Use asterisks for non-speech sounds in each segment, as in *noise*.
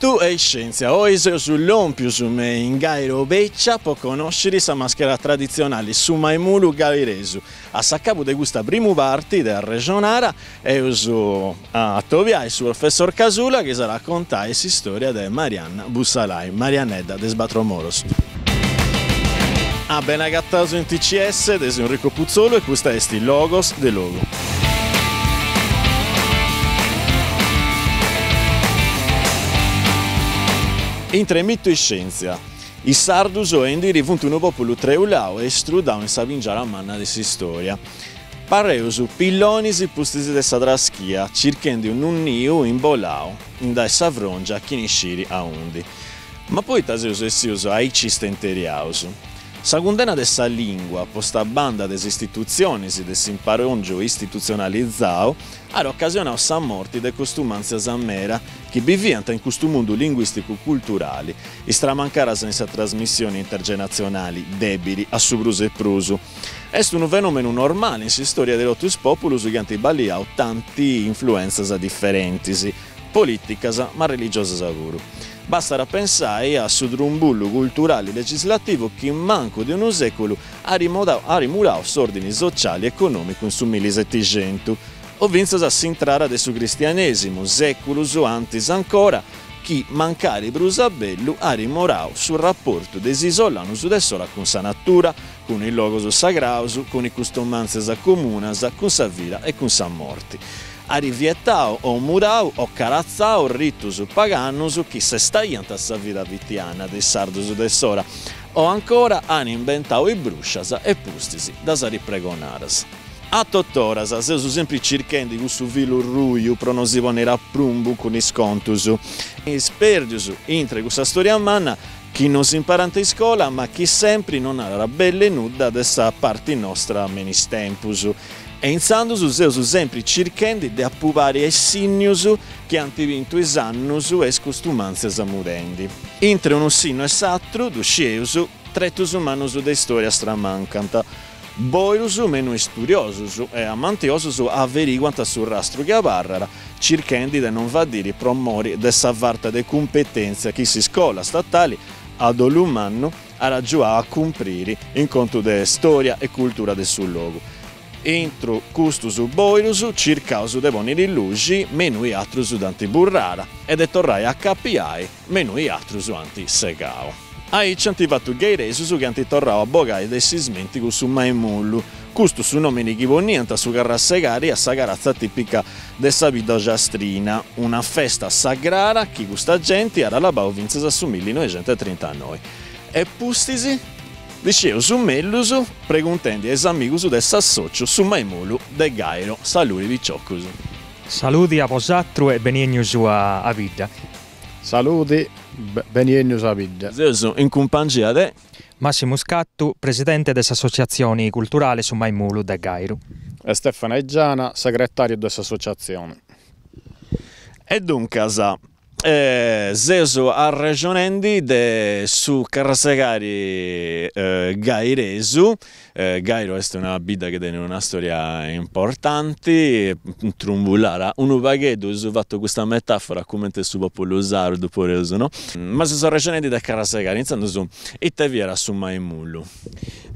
Tu e scienza, oggi sull'Ompius in Gairo Beccia può conoscere questa maschera tradizionale su Maimulu Gairesu. A Saccabu degusta primo parti della regionara e su a Tovia e sul professor Casula che sarà raccontare la storia di Marianna Bussalai, Marianedda de Sbatromoros. A ah, Benagattaso in TCS, un ricco Puzzolo e questa è il Logos del Logo. In tre scienza, e Entremito essentzia. un endiri vuntunu populu treulau estru daun sabingiara manna di de storia. Parreusu pillonisi pustisi de sadraschia, circhendi un unniu in bolao, in da savrongia chinisciri a undi. Ma poi taseusu essiuso aici stenteriausu. Sagundena dessa lingua, posta banda des istituzioni e des imparongio istituzionalizzao, ha occasionao sa morti de costumanzia zammera, che bivianta in questo mondo linguistico culturale e stramancara senza trasmissioni intergenazionali debili a subrus e prusu. Est un fenomeno normale in storia dell'Otus Populus, che baliao tanti influenze differenti, politica ma religiose a Basta pensare a su drumbullo culturale e legislativo che in manco di un secolo ha rimurato ordini sociali, economici e summilisettigento. O vinzos a s'intrare adesso suo cristianesimo, secolo antes ancora, chi mancare Brusabello ha rimorato sul rapporto desisolanus su sola con sa natura, con il logos sagrausu, con i customanzas comunas, con sa vita e con sa morti a Riviettao, o Murau, o Carazzao, Ritus, Pagannus, chi se staiant a sa vita vitiana di Sardus de Sora, o ancora han inventao i bruscias e pustisi da sa ripregonaras. A Tottoras, se uso sempre circando su vilo ruiu pronosivo nera prumbu con iscontus. Isperdius, intre questa storia manna, chi non si imparante in scuola, ma chi sempre non ha la belle nuda dessa parte nostra menistempus e Pensandosi useus sempre circendi de appubare essinnius che antivintus annus e costumanzas zamurendi. Intre un sino e sattru, duscieus, tretus humanus de storia stramancanta. Boirus meno studiosus e amantiosus averiguanta sul rastro che circendi de non vadiri promori de savvarta de competenze che si scola statali ad olumanno a raggiù a cumpriri in conto de storia e cultura del suo luogo entro custusu boirus circa usu devoni rillugi menui atrusu danti burrara ed ettorrai HPI menui atrusu anti segao. Ai Aici antivatu geiresu su ganti torrao a bogai dei sismenti su maimullu, custu su nomini ghibonianta su garra segari a sagarazza tipica de Sabido Giastrina, una festa sagrara che gusta gente, ara la bau vinces assumilli 930 a noi. E pustisi Dicevo, summellus preguntendi ex amigus de su summaimulu de Gairo, saluti di Cioccus. Saluti a Posatru e benienius a, a Vidda. Saluti, benienius a Vidda. Zeus, in compagnia de... Massimo Scattu, presidente dell'associazione culturale su Summaimulu de Gairo. E Stefano Eggiana, segretario dell'associazione. E dunque, eh, Zeso arragionendi de su carrasegari eh, Gairesu eh, Gairo è una bida che tiene una storia importante trumbullara un baghedo ho fatto questa metafora come te su popolo usare dopo reso no? ma Zeso arragionendi de carrasegari iniziando su e te viera su Maimulu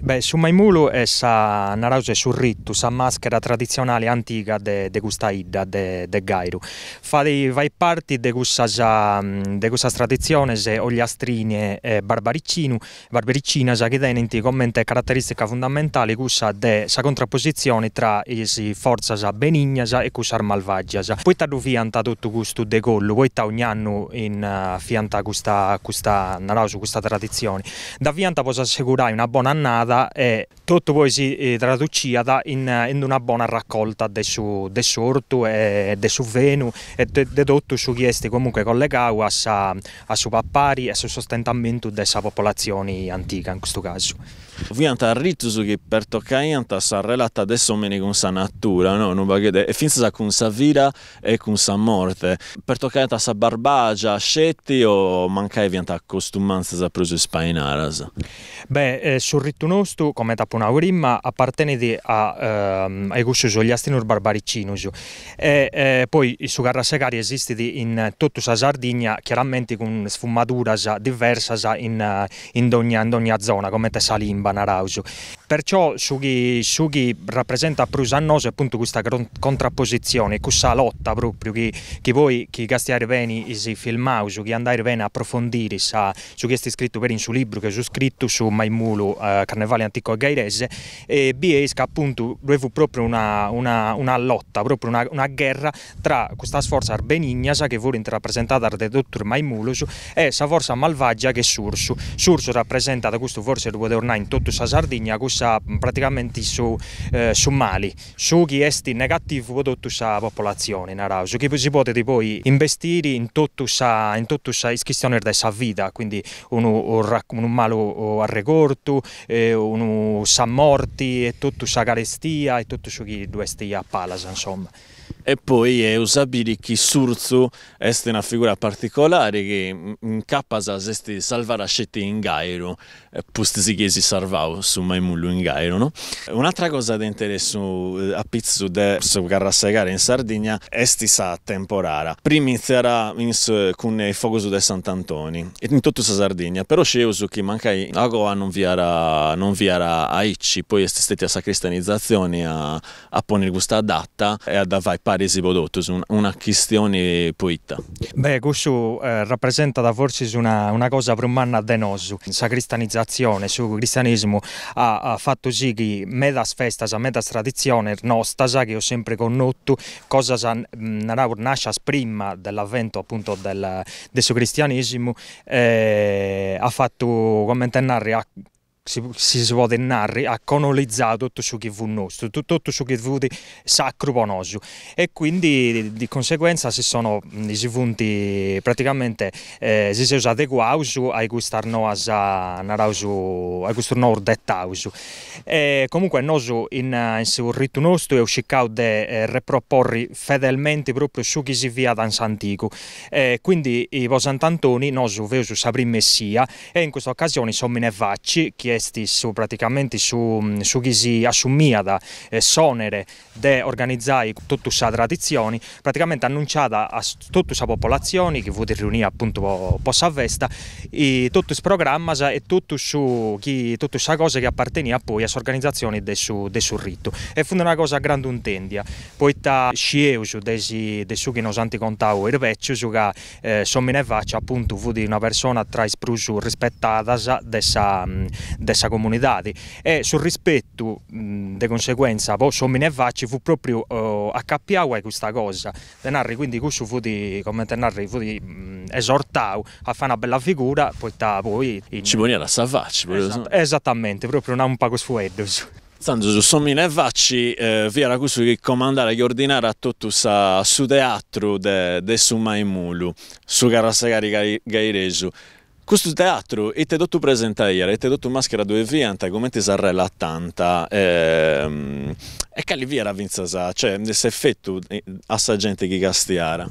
Beh, su Maimulu è sa narause surrittu, sa maschera tradizionale antica de, de questa idda de, de Gairo. Fai, vai parte de questa cosa mm, de questa tradizione se ogliastrine e barbaricino, barbaricina sa che tenenti commenta caratteristica fondamentale questa de sa contrapposizione tra isi forza benigna e questa malvagia. Poi tadu fianta tutto questo de collo, poi ogni anno in uh, fianta questa questa narauso questa tradizione. Da vianta posso assicurare una buona annata e tutto poi si eh, in, in, una buona raccolta del suo orto e del suo veno e de, de tutto su chiesti comunque collegato a, sa, a suo pappari e sul sostentamento della popolazione antica in questo caso. Vianta ritus che per toccaianta sa relata adesso meno con la natura, no? Non va e finza con la vita e con la morte. Per toccaianta sa barbagia, scetti o mancai vianta costumanza sa prosu spainaras. Beh, eh, sul rito nostro, come tapunaurimma, appartenete a, ehm, ai gusti gli astinur barbaricinus. E eh, poi su Segari esiste in tutto sa da Sardigna, chiaramente con sfumature diverse in, eh, in, ogni, in ogni zona, come Tessalimba, Narauso. Perciò Sughi, Sughi rappresenta Prusannose appunto questa contrapposizione, questa lotta proprio che, che voi, che Gastiare Veni, si filmau, su chi andare Veni a approfondire, sa, su chi è scritto per in suo libro che è scritto su Maimulu, eh, Carnevale Antico a Gairese, e Biesca appunto fu proprio una, una, una, lotta, proprio una, una guerra tra questa forza arbenignasa che fu rappresentata dal dottor Maimulus e questa forza malvagia che è Sursu. Sursu rappresenta da questo forse lo può tornare in tutta la Sardegna, questa sa mm, praticamente su, eh, su mali, su chi è negativo per tutta la popolazione in Arau, su chi si può poi investire in tutta la in tutto sa iscrizione della vita, quindi un, un, un malo arregorto, eh, un sa morti e tutto sa carestia e tutto ciò che è stia a palas insomma e poi è usabile Eusabiri Kisurzu è una figura particolare che incapasa di salvare a scetti in gairo, pustisi che si salvava su Maimullu in gairo. No? Un'altra cosa di interesse eh, a Pizzu de Carrassegare in Sardegna è questa temporara. Prima inizierà con il fuoco su de Sant'Antoni, in tutta la Sardegna, però c'è uso che manca in Agoa non vi era, non vi era a Icci, poi è stata la cristianizzazione a, a Ponirgusta adatta e a Davai Pari paresi prodotto, su una questione poeta. Beh, questo eh, rappresenta da forse una, una cosa più manna di la cristianizzazione, il cristianesimo ha, ha, fatto sì che metas festas, metas tradizione nostra, che ho sempre connotto, cosa mm, nasce prima dell'avvento appunto del, del cristianesimo, eh, ha fatto, come te narri, si, si svode narri ha canolizzato tutto ciò che fu nostro, tutto ciò che fu sacro per noi e quindi di conseguenza si sono difunti mm, praticamente eh, si sono adeguati a questa nuova narausu, a questo nuovo dettausu e comunque noi in, in suo rito nostro è cercato di eh, riproporre fedelmente proprio ciò che si via dans antico e quindi i Sant'Antoni noi veus saprì messia e in questa occasione sono in vacci che chiesti su, praticamente su, mm, su chi si assumiada eh, sonere de organizzare tutta questa tradizione, praticamente annunciata a tutta la popolazione che vuole riunire appunto possa vesta e tutto il programma e tutto su chi, tutta questa cosa che appartenia poi a organizzazione del suo, de su rito. E fu una cosa grande untendia, poiché scieusu desi, de su che non santi contavo il er vecchio, su che eh, sommine faccia appunto fu una persona tra i rispettata dessa, mm, della comunità e sul rispetto di conseguenza poi sommini e vacci fu proprio uh, eh, accappiato a questa cosa tenarri quindi questo fu di come tenarri fu di mh, esortau a fare una bella figura poi ta, poi in... ci veniva a savacci esatto, esattamente proprio non un pago sfueddos Stando su Sommina e Vacci, eh, vi era questo che comandare e ordinare a tutto sa, su teatro de, de su Maimulu, su Carrassagari Gairesu. Questo teatro e ti è teatro presenta ieri, è teatro maschera dove vi antagomente sarrella tanta. Ehm, e che calivia era vinzasà, cioè se a eh, assa gente che gastiara.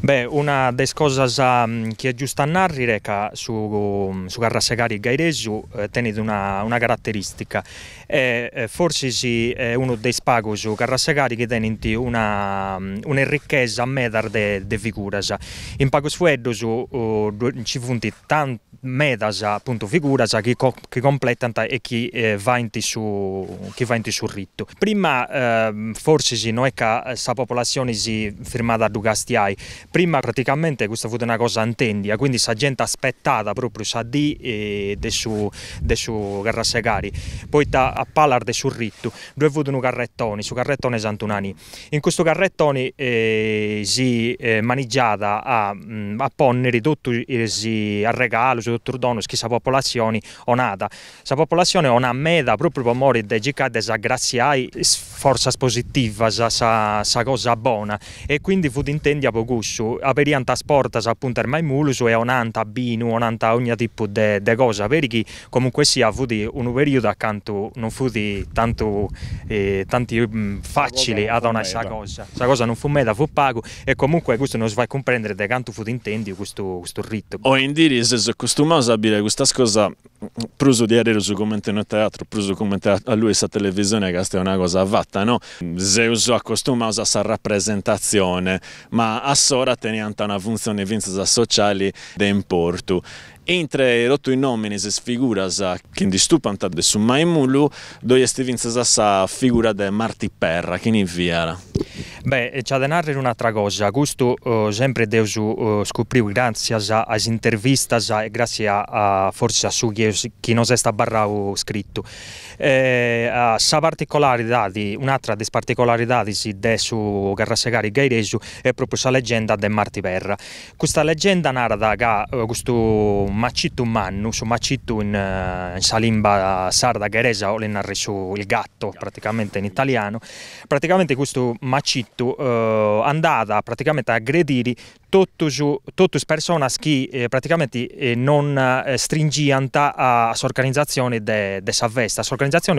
Beh, una delle cose ehm, che è giusto narrare è che su, mm, su Carrassegari Gairesu eh, tenete una, una caratteristica. E, eh, forse sì, è uno dei spago su Carrassegari che tenete una, mm, una ricchezza a metà de, de figuras. In Pagos Fueddos uh, oh, ci sono tanti medas appunto figuras che, co che completano e che eh, va in su, su ritto. Prima prima ehm, eh, forse noi che questa popolazione si firmata a Dugastiai, prima praticamente questa fu una cosa intendia, quindi la gente aspettata proprio sa di e de su, de su Garrasegari, poi ta, a Palar de su Rittu, dove fu un carrettone, su carrettone Santunani. In questo carrettone eh, si eh, maneggiata a, mh, mm, a ponneri tutto eh, si, a regalo, su tutto il dono, questa popolazione onata. Questa popolazione onameda proprio per morire di Gicade Sagraziai, forza positiva, sa, sa, sa cosa buona. E quindi fu intendi a Bogussu, aperianta sportas appunto ormai mulus e onanta binu, onanta ogni tipo di cosa, perché comunque sia fu di un periodo accanto eh, mm, non fu di tanto eh, tanti mh, facili ad una sa cosa. Sa cosa non fu meda, fu pago e comunque questo non si fa comprendere da quanto fu intendi questo, questo rito. O in diri, indiris è costumato a dire questa cosa, pruso di aereo su commento nel teatro, pruso commentare a lui sa televisione che è una cosa vatta, no? Zeus accostuma a sa rappresentazione, ma a Sora tenianta una funzione vinza sociale di importo. Entre rotto i nomini e sfigura sa che in distupanta de su Maimulu, dove sti vinza sa figura di Marti Perra, che in inviara. Beh, c'è da narrare un'altra cosa. Questo uh, eh, sempre devo uh, eh, scoprire grazie a interviste e grazie a, a forse a su chi, non si sta barravo scritto. Eh, sa particolarità, un'altra delle particolarità di si de su Garrasegari Gairesu è proprio la leggenda del Marti Perra. Questa leggenda narra che questo macito mannu, su macito in, eh, in salimba sarda gairesa o le narra su il gatto praticamente in italiano, praticamente questo macito fatto eh, andava praticamente a aggredire tutto, giù, tutto che eh, praticamente eh, non eh, stringianta a s'organizzazione de, de s'avvesta,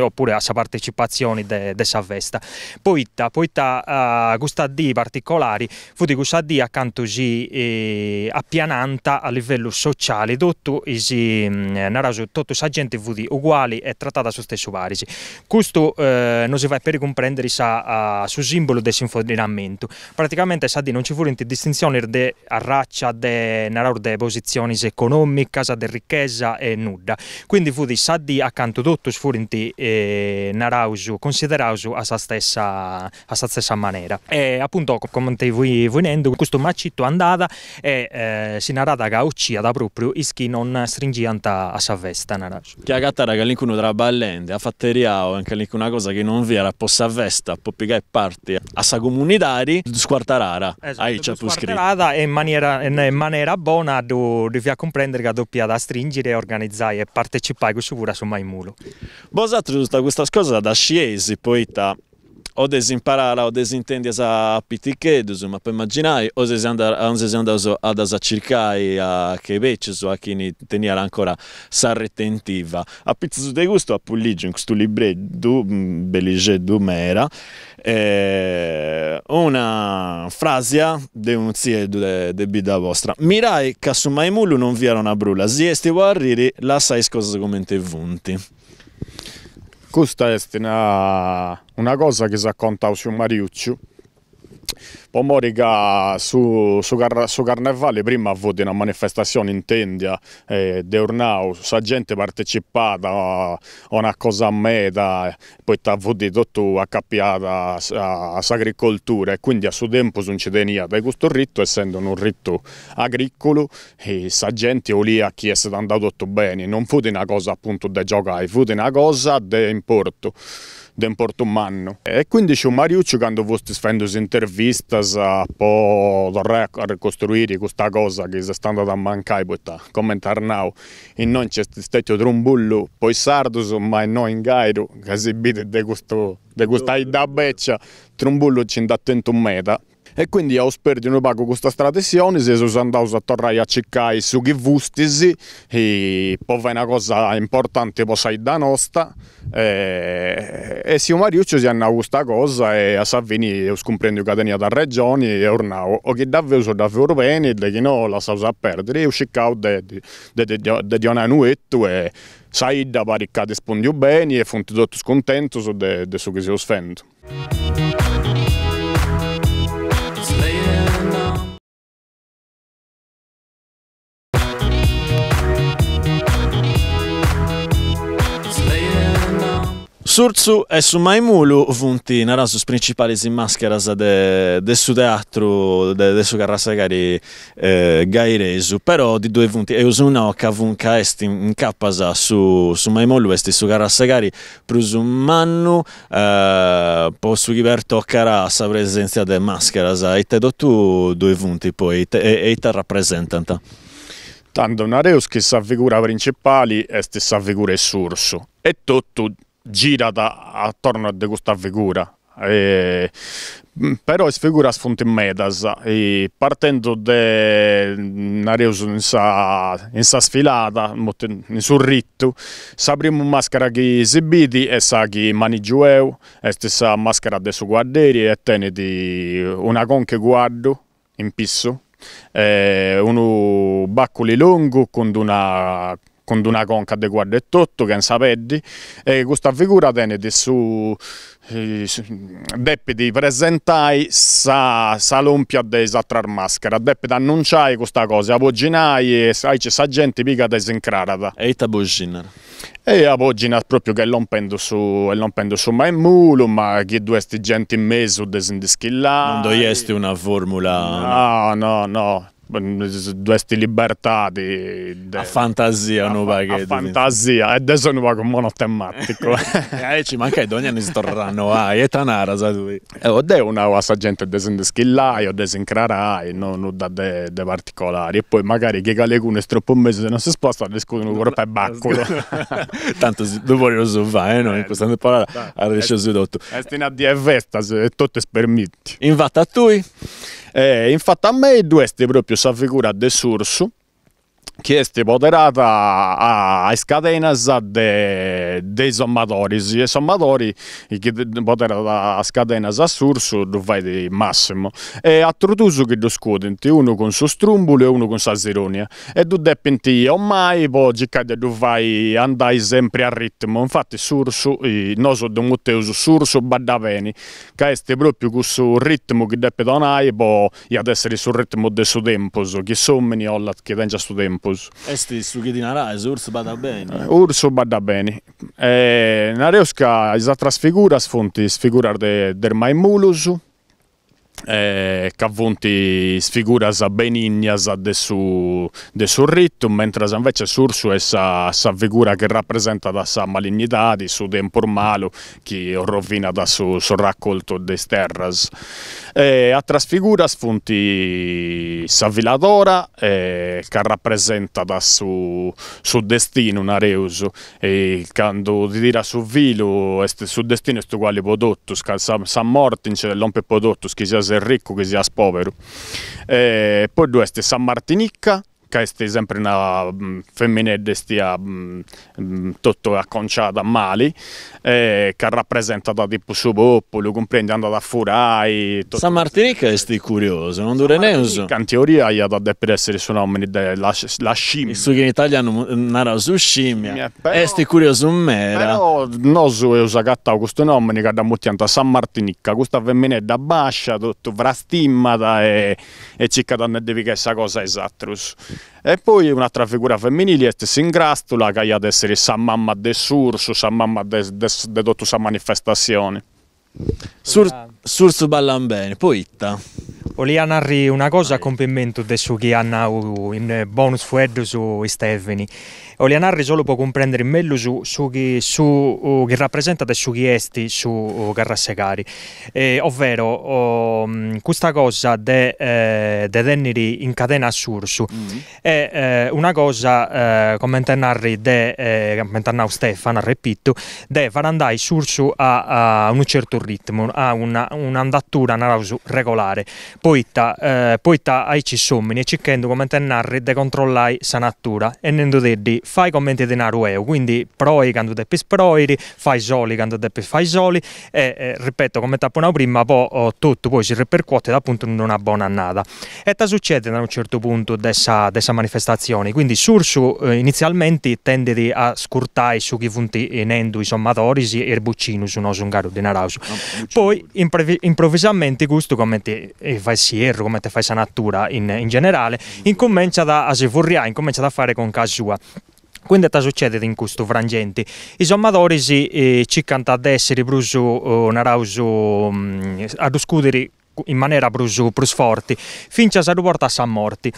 oppure a partecipazione de, de s'avvesta. Poitta, poitta uh, gustadì particolari, fu di gustadì accanto si eh, appiananta a livello sociale, tutto si mm, naraso, tutto sa fu di uguali e trattata su stesso varisi. Questo eh, non si va per comprendere sa, uh, su simbolo del sinfodinamento. Praticamente sa di non ci furono distinzioni grande arraccia de narorde posizioni economiche, de ricchezza e nuda. Quindi fu di saddi accanto tutto furinti e narausu considerausu a sa stessa, a sa stessa maniera. E appunto come te voi venendo questo macito andata e eh, si narata che uccida proprio ischi non stringianta a sa vesta narausu. Che a gattara che l'incuno tra ballende a fatteria o anche l'incuna cosa che non vi era possa vesta, poppica e parti a sa comunitari squartarara. Esatto, Ahí c'è scritto in maniera, è maniera buona di arrivare comprendere che dobbiamo stringere, organizzare e partecipare a questo pure su Maimulo. Bosatri, questa cosa da scesi, poeta, odez in parala, odez intendi a pitichedus, ma per immaginare, odez andare ad circai a che invece su a chi tenia ancora sa retentiva. A pizzo di gusto a Pulligio, in questo libretto, mm, belligedo mera, eh, una frase di un ziedo di vita vostra. Mirai che su Maimulu non vi era una brulla, si esti guarriri, la sai cosa come te vunti. Questa è una, una cosa che si racconta su Mariuccio. Omorica su, su, su, Carnevale prima ha avuto una manifestazione in Tendia eh, di Urnau, la gente partecipata a una cosa a meta, eh, poi ha avuto tutto accappiata all'agricoltura e quindi a suo tempo non ci tenia da questo rito essendo un rito agricolo e la gente lì a chi è stato andato tutto bene, non fu una cosa appunto da giocare, fu una cosa di importo da Portomanno. E quindi c'è Mariuccio quando voi fate interviste a ricostruire questa cosa che si è andando a mancare, commentare now. E non c'è stato trombullo, poi sardos, ma non in gairo, che si bide di questa da beccia, trombullo ci è attento meta, e quindi io spero noi pago questa tradizione se sono andato a tornare a cercare su chi vustisi e poi è una cosa importante poi sai da nostra e, e se Mariuccio si hanno questa cosa e a Savini io comprendo che tenia da regioni e ornavo o che davvero sono davvero bene e che no la sa usare a perdere io cercavo di donare un etto e sai da barricate spondio bene e fonti tutto scontento su so de, de so che Surzu e su Maimulu vunti naraz os principais maschera de, de su teatro de, de su carrassa eh, gairesu però di due vunti e usuno che vunca est in capasa su, su Maimulu est su carrassa cari prus un mannu eh, po su chiberto cara presenza de máscaras e te do tu due vunti poi te, e, e te rappresentanta Tanto Nareus che sa figura principali est sa figura sursu e tutto girata attorno a questa Gustav Figura. E, mm, però es figuras in medas e partendo de Nareus in sa, in sa sfilata in sul ritto sapremo maschera che esibiti e sa che maniggio eu e stessa maschera de su guarderi e teneti una conche guardo in pisso e uno baccoli lungo con una con una conca di e tutto, che sapete, e questa figura tenete su eh, presentai sa, sa lompia di satrar maschera deppe annunciai questa cosa a e sai c'è sa gente pica de sincrarata e ta boginara e a proprio che lompendo su, lompendo su Maimulo, ma che due sti gente in mezzo desindischillare. Non doiesti una formula... No, no, no dovresti libertà di, di, a fantasia non va che a fantasia e adesso non va con monotematico *laughs* e eh, ci manca i doni ne storranno a e tanara sa tu e eh, ho detto una cosa gente desen schillai o desen crarai non da de, de particolari e poi magari che qualcuno è troppo un mese se non si sposta discutono un corpo e baccolo *laughs* tanto dopo lo so fa eh, no? in eh, questa temporada ha ricevuto tutto è una di festa se tutto è permetti invata a tui eh, infatti a me i è proprio si figura de sursu chiesti moderata a, a scatenas de, dei sommatori. I sommatori che moderata a scatenas a tu vai di massimo. E a Trutuso che lo scudenti, uno con suo strumbulo e uno con sa zironia. E tu depenti ormai, poi cercare tu vai andai sempre a ritmo. Infatti surso, noi sono mutteus surso badaveni, che è proprio questo ritmo che depe donai, poi ad essere sul ritmo del suo tempo, che sommini o che tenga suo tempo. Ospos. Este sugedina raiz, urso bada bene. Eh, urso bada bene. E, eh, nareusca is atras figuras fonti sfigurar de, del maimulus, eh, che avvonti sfiguras benignas de su, de su ritmo, mentre invece Sursu è sa, sa figura che rappresenta da sa malignità, di su tempo malo, che rovina da su, su raccolto des terras. E eh, a trasfigura sfunti Saviladora eh, che rappresenta da su, su destino un areuso e quando ti dirà su vilo su destino è uguale prodotto San, San Martin c'è l'ompe prodotto che sia ricco che sia povero e eh, poi due San Martinicca kaj ste sempre una mm, femmina che è tutta tutto acconciata a mali eh, che rappresenta da tipo subopolo comprende andata a furare. tutto. San Martinica è curioso non dure neus in teoria gli ha da per essere su nomini della la scimmia su che in Italia non era su scimmia è curioso mera però non su è usata questo nome, che da molti a San Martinica questa femmine da bascia tutto vrastimmata e, e circa da ne devi che questa cosa esatta e poi un'altra figura femminile è Singrastula, che ha di essere sa mamma de sursu, sa mamma de, de, de tutta sa manifestazione. Sur, sursu ballan bene, poi itta. Volevo narrare una cosa a compimento di su che hanno in eh, bonus freddo su Stefani. Volevo narrare solo per comprendere meglio su, su, chi, su che rappresenta e su chi è su Carrassecari. Eh, ovvero oh, questa cosa di eh, tenere in catena a Sursu mm -hmm. è eh, una cosa, eh, come narri, de, eh, Stefano, ripeto, di far andare Sursu a, a, un certo ritmo, a un'andatura una regolare poitta, eh, poitta ai cissommini e cicchendu commentennarri de controllare la natura e nendo deddi fai commenti denaro eu quindi proi quando deppi sproiri fai soli quando deppi fai soli e eh, ripeto come tappona prima poi oh, tutto poi si ripercuote appunto in una buona annata e ta succede da un certo punto dessa, manifestazione quindi Sursu eh, inizialmente tende a scurtare su chi funti nendo i sommatori e il buccino su no su un garo denaro no, poi improvvisamente gusto commenti e eh, fai sierro, come te fai sa natura in, in generale, mm. incomincia da, a svorriare, incomincia a fare con casa sua. Quindi cosa succede in questo frangente? I sommadorisi eh, ci canta ad essere bruso, oh, narauso, mh, mm, ad oscudere in maniera più, più finché si riporta a morti.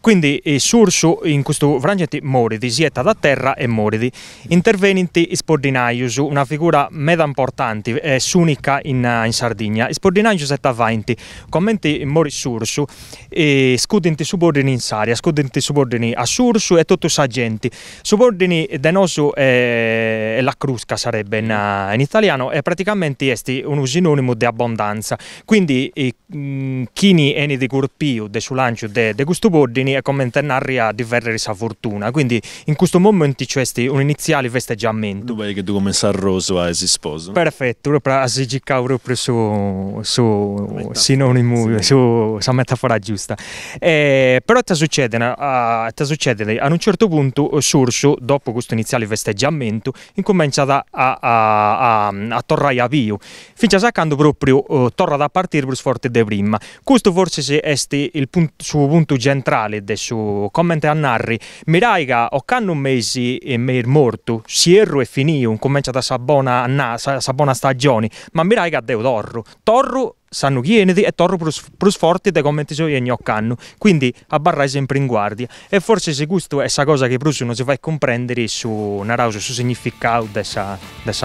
Quindi il eh, Sursu in questo frangente moridi, sieta da terra e moridi. Interveniti Spordinaius, una figura meda importante, eh, unica in, in Sardegna. Spordinaius è avanti, commenti mori Sursu, eh, scudenti subordini in Saria, scudenti subordini a Sursu e tutti i agenti. Subordini denoso eh, è la crusca sarebbe in, eh, in italiano e praticamente è un sinonimo di abbondanza. Quindi mm, chi è eni di corpio, de sulancio, di de gustubordini e commenta a diverre sa fortuna. Quindi in questo momento c'è un iniziale festeggiamento. Tu vedi che tu come Sarroso hai si sposo? Perfetto, proprio si giccauro su, su sinonimo, sì. su sa metafora giusta. Eh, però ti succede, a, succede a un certo punto Sorso, dopo questo iniziale festeggiamento, incomincia a, a, a, a, a tornare a Pio, fino a saccando proprio uh, oh, torna da partire per forte di prima. Questo forse è il punto, suo punto centrale e del suo commento a Narri. Miraiga, occhanno un mese e mer morto, sierro e finiu, cominciata sa buona, na, sa, sa buona stagione, ma Miraiga deu torru. Torru sanno chi è e torno più forti dei commenti su ogni occanno. Quindi a barrai sempre in guardia. E forse se questo è questa cosa che Bruce non si fa comprendere su Narauso, su significato di questa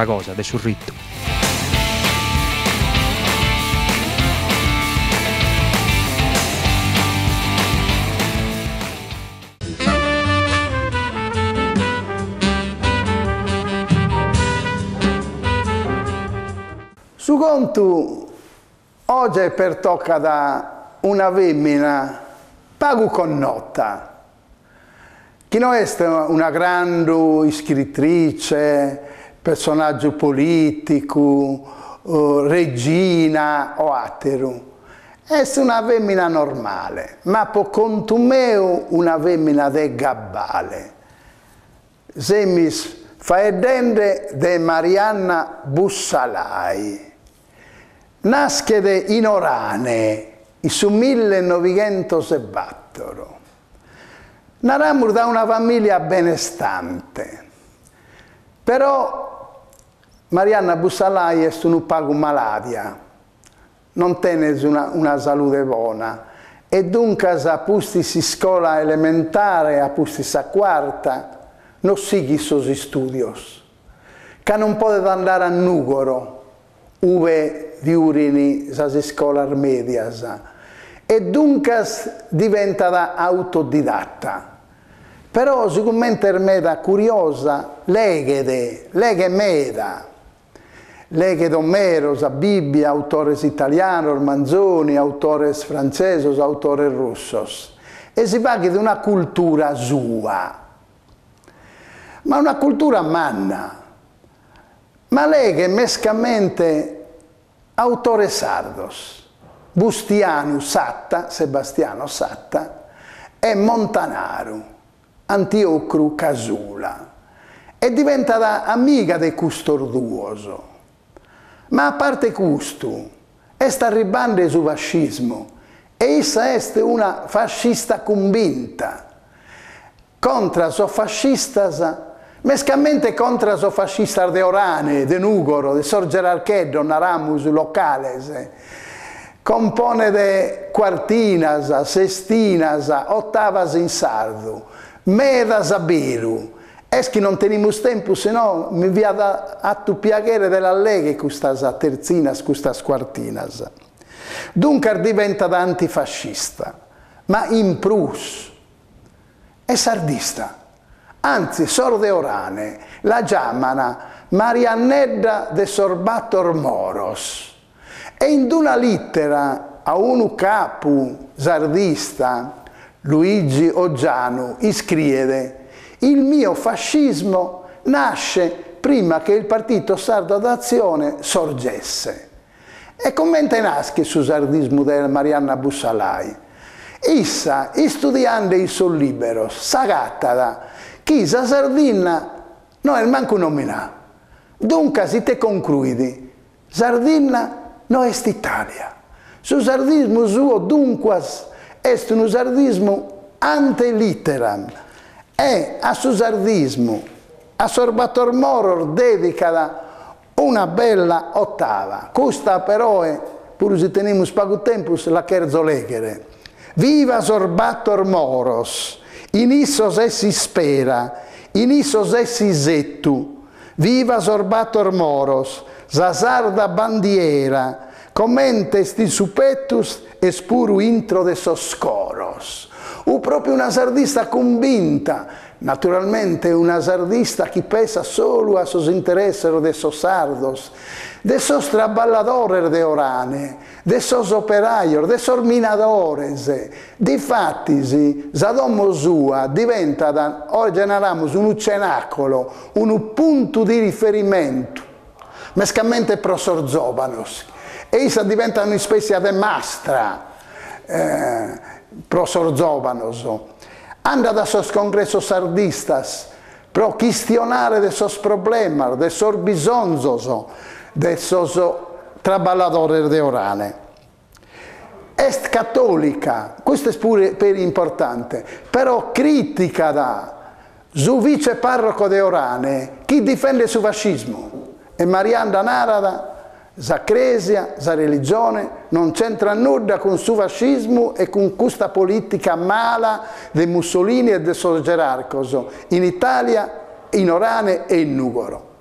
cosa, del suo ritmo. Sugontu oggi è per tocca da una femmina pagu connotta che non è una grande scrittrice, personaggio politico, eh, regina o atero. È una femmina normale, ma per conto mio una femmina de gabbale. Semis fa faedende de Marianna Bussalai. Naschede in Orane, su 1900 se Naramur da una famiglia benestante, però Marianna Bussalai è un pago malaria, non tiene una, una salute buona e dunque a pustisi scuola elementare, a pustisi a quarta, non si chisosi studios, che non poteva andare a Nugoro, dove diurini sas scolar medias e duncas diventa autodidatta. Però sicuramente è meda curiosa, leghe, leghe meda, leghe d'Omero, sa Bibbia, autores italiano, manzoni, autores francesos, autores russos. E si parla di una cultura sua, ma una cultura manna. Ma lei che mescamente autore Sardos, Bustianu Satta, Sebastiano Satta, e Montanaru, Antiocru Casula, e diventa amica dei custorduoso. Ma a parte custu, est arribande su fascismo, e essa est una fascista convinta, contra so fascistas Mescamente contra so fascista de Orane, de Nugoro, de Sorger Archeddo, Naramus, Locales. Compone de quartinasa, sestinasa, ottavas in sardo, medas a biru. Eschi non tenimus tempo, se no mi via da, a tu piacere dell'alleghe custas terzinas, custas quartinas. Dunque diventa da antifascista, ma in prus è sardista anzi sorde orane, la giamana Mariannedda de sorbator moros. E in una lettera a un capo sardista, Luigi Oggiano, iscrive «Il mio fascismo nasce prima che il partito sardo d'azione sorgesse». E commenta in aschi su della Marianna Bussalai. Issa, studiando il suo libero, sagattada, chi sa sardinna non è manco nominà. Dunque si te concluidi, sardinna non è Italia. Su sardismo suo dunque è un sardismo ante litteram e a su sardismo a Sorbator Moror dedica una bella ottava. Questa però è, eh, pur se teniamo spago tempus, la cherzo leghere. Viva Sorbator Moros! Inis os si spera, inis os si zettu, viva sorbator moros, zasarda bandiera, commentes di supettus spuru intro de soscoros. U proprio una sardista convinta, naturalmente una sardista che pesa solo a sos interessi de sos sardos, de esos traballadores de orane, de esos operaios, de esos minadores. Difattisi, Sadom sua diventa, da, oggi narramos, un cenacolo, un punto di riferimento, mescamente prosorzobanos. E essa diventa una specie di mastra eh, prosorzobanos. Anda da sos congressos sardistas, pro questionare de sos problemas, de sos bisonzos, del soso traballatore de orale. Est cattolica, questo è pure per importante, però critica da su vice parroco de Orane chi difende su fascismo e Marianna Narada sa cresia, sa religione non c'entra nulla con su fascismo e con questa politica mala de Mussolini e del suo Gerarcoso in Italia, in Orane e in Nugoro.